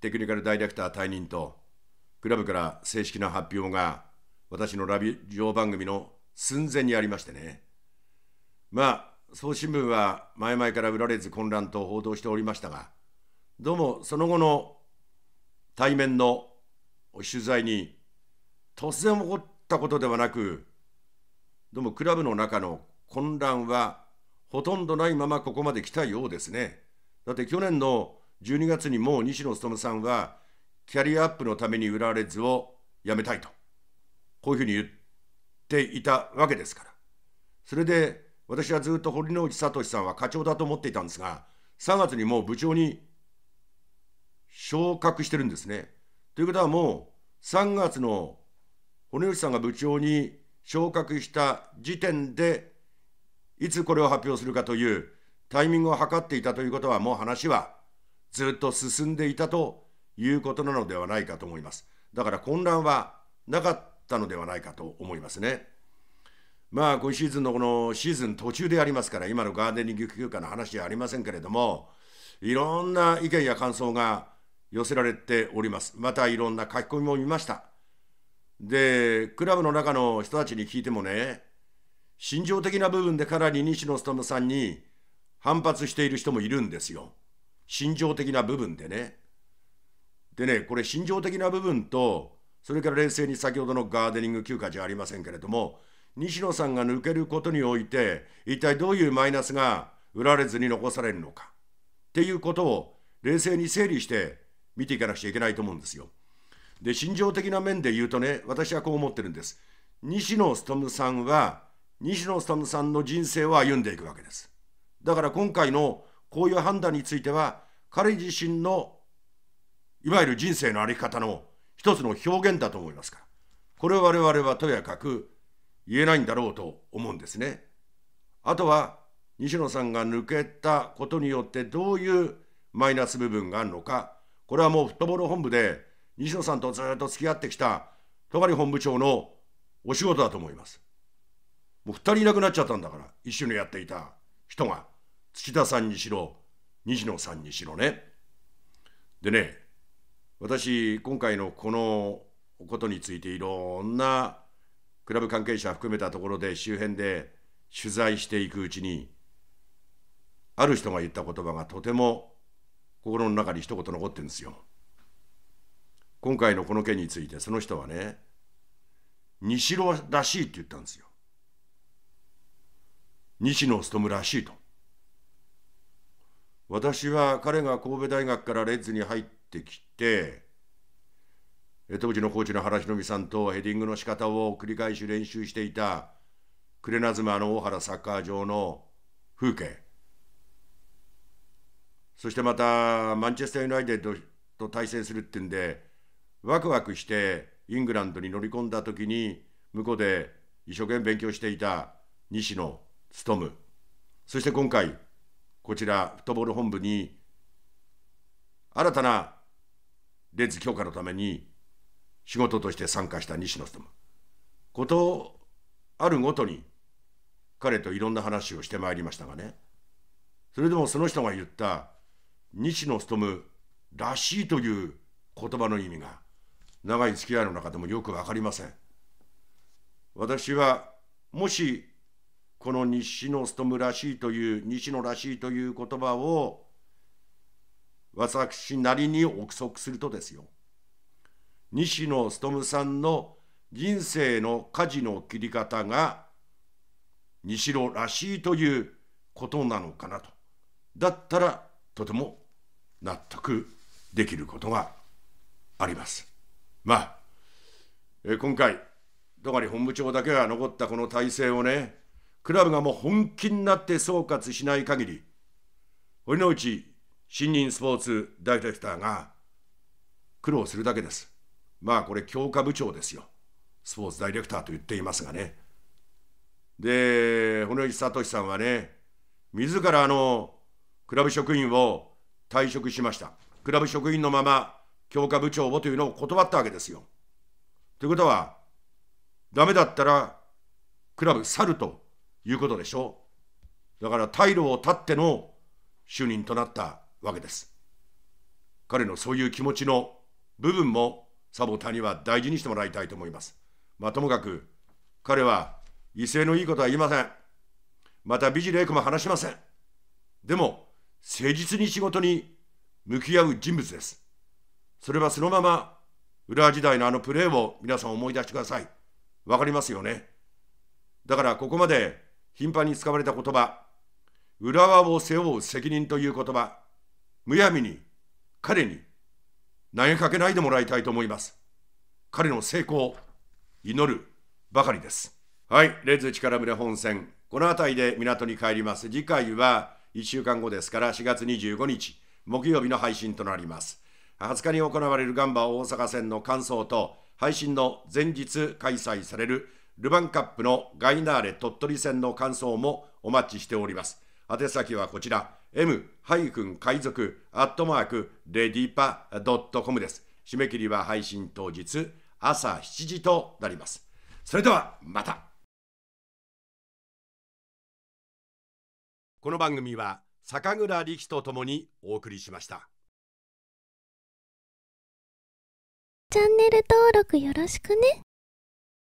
テクニカルダイレクター退任と、クラブから正式な発表が、私のラビジオ番組の寸前にありましてね。まあ、総新聞は前々から売られず混乱と報道しておりましたが、どうもその後の対面の取材に、突然起こったことではなく、どうもクラブの中の混乱はほとんどないままここまで来たようですね。だって去年の12月にもう西野勤さんはキャリアアップのために売らレずズを辞めたいとこういうふうに言っていたわけですからそれで私はずっと堀之内聡さんは課長だと思っていたんですが3月にもう部長に昇格してるんですね。ということはもう3月の堀之内さんが部長に昇格した時点でいつこれを発表するかというタイミングを図っていたということはもう話はずっと進んでいたということなのではないかと思います。だから混乱はなかったのではないかと思いますね。まあ今シーズンのこのシーズン途中でありますから今のガーデニング休暇の話じゃありませんけれどもいろんな意見や感想が寄せられております。またいろんな書き込みも見ました。で、クラブの中の人たちに聞いてもね、心情的な部分でかなり西野勉さんに反発している人もいるんですよ。心情的な部分でね。でね、これ心情的な部分と、それから冷静に先ほどのガーデニング休暇じゃありませんけれども、西野さんが抜けることにおいて、一体どういうマイナスが売られずに残されるのかっていうことを冷静に整理して見ていかなくちゃいけないと思うんですよ。で、心情的な面で言うとね、私はこう思ってるんです。西野ムさんは、西野ムさんの人生を歩んでいくわけです。だから今回のこういう判断については彼自身のいわゆる人生の在り方の一つの表現だと思いますからこれを我々はとやかく言えないんだろうと思うんですね。あとは西野さんが抜けたことによってどういうマイナス部分があるのかこれはもうフットボール本部で西野さんとずっと付き合ってきた戸張本部長のお仕事だと思います。もう2人いなくなっちゃったんだから一緒にやっていた人が。土田さんにしろ西野さんにしろね。でね私今回のこのことについていろんなクラブ関係者含めたところで周辺で取材していくうちにある人が言った言葉がとても心の中に一言残ってるんですよ。今回のこの件についてその人はね西野らしいって言ったんですよ。西野勉らしいと。私は彼が神戸大学からレッズに入ってきて当時のコーチの原忍さんとヘディングの仕方を繰り返し練習していたクレナズマの大原サッカー場の風景そしてまたマンチェスター・ユナイテッドと対戦するってんでワクワクしてイングランドに乗り込んだ時に向こうで一生懸命勉強していた西野勉そして今回こちら、フットボール本部に、新たなレッズ強化のために仕事として参加した西野様。ことあるごとに、彼といろんな話をしてまいりましたがね。それでもその人が言った西野勤らしいという言葉の意味が長い付き合いの中でもよくわかりません。私はもしこの西野ムらしいという西野らしいという言葉を私なりに憶測するとですよ西野ムさんの人生の舵の切り方が西野らしいということなのかなとだったらとても納得できることがあります。まあ、え今回、戸狩本部長だけが残ったこの体制をね、クラブがもう本気になって総括しない限り堀之内新任スポーツダイレクターが苦労するだけですまあこれ強化部長ですよスポーツダイレクターと言っていますがねで堀之内聡さんはね自らあのクラブ職員を退職しましたクラブ職員のまま強化部長をというのを断ったわけですよということはダメだったらクラブ去るということでしょだから退路を断っての就任となったわけです彼のそういう気持ちの部分もサボタには大事にしてもらいたいと思いますまあ、ともかく彼は威勢のいいことは言いませんまた美ジレイクも話しませんでも誠実に仕事に向き合う人物ですそれはそのまま浦和時代のあのプレーを皆さん思い出してくださいわかりますよねだからここまで頻繁に使われた言葉、浦和を背負う責任という言葉、むやみに彼に投げかけないでもらいたいと思います。彼の成功を祈るばかりです。はい、レズ力村本線、この辺りで港に帰ります。次回は1週間後ですから4月25日、木曜日の配信となります。20日に行われるガンバ大阪戦の感想と、配信の前日開催されるルヴァンカップのガイナーレ鳥取戦の感想もお待ちしております。宛先はこちら、m- 海賊アットマークレディパドットコムです。締め切りは配信当日朝7時となります。それではまた。この番組は坂倉力とともにお送りしました。チャンネル登録よろしくね。